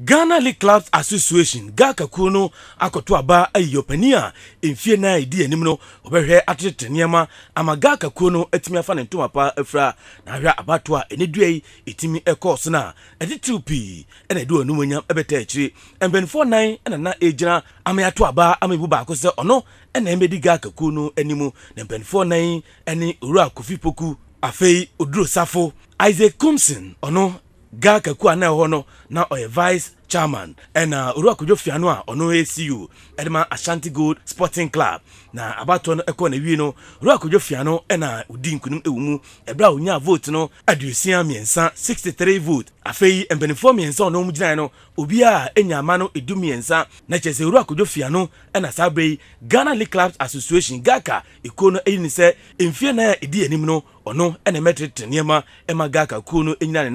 ghana league clubs association gaka kuo no akɔto aba ayi ɔpanin a mfie na edi anim no ɔbɛhwɛ atetete nneɛma ama gaka no atumi afa ne ntoma pa afira na ahwɛ abato a ɛne dua yi etumi ɛkɔɔ na ɛtitiriw pii ɛna ɛdi wɔn anyam ɛbɛtɛ akyire mpanyinfoɔ nan ɛna na egyina ama yɛato aba ama ebu baako sɛ ɔno ɛna ɛmɛdi gaka kuo no anim na mpanyinfoɔ nan ɛne owura kofi poku afei oduro safo isaac kumsin ɔno gaka kuo a na no na ɔyɛ vice chairman ɛna owurɔ akodwo fia no a ɔno acu e ɛde ma ashanti gold sporting club na abatoɔ no ɛkɔ n'awie no owurɔ akodwo fia no ɛna odi nkunim ewu mu ɛbrɛ a onyaa vote no aduosia mmiɛnsa sixty three vote afei mpanimfoɔ mmiɛnsa ɔno mu gyinae no obiara enya ama no edu mmiɛnsa na kyerɛ sɛ owurɔ akodwo fia no ɛna saa abɛ ghana league clubs association gaka ekuo no eyi ne sɛ mfie na edi anim no ɔno ɛna mɛtete nneɛma ɛma gaka kuo no enyina ne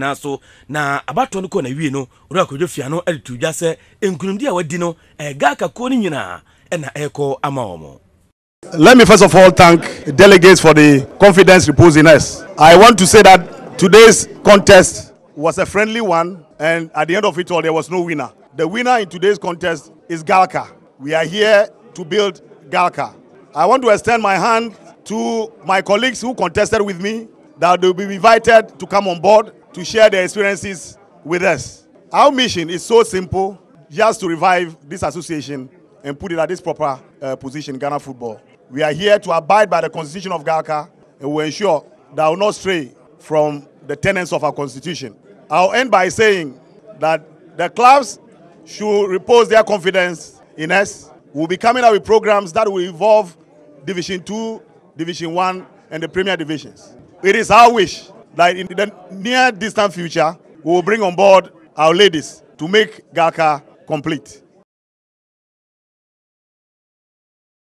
na abatoɔ no kɔ n'awie no ama Let me first of all thank delegates for the confidence reposed in us. I want to say that today's contest was a friendly one, and at the end of it all, there was no winner. The winner in today's contest is Galka. We are here to build Galka. I want to extend my hand to my colleagues who contested with me that they'll be invited to come on board to share their experiences with us. Our mission is so simple just to revive this association and put it at this proper uh, position, Ghana football. We are here to abide by the constitution of Ghana and we ensure that we will not stray from the tenets of our constitution. I'll end by saying that the clubs should repose their confidence in us. We'll be coming up with programs that will involve Division 2, Division 1, and the Premier Divisions. It is our wish that in the near distant future, we will bring on board our ladies to make Gaka complete.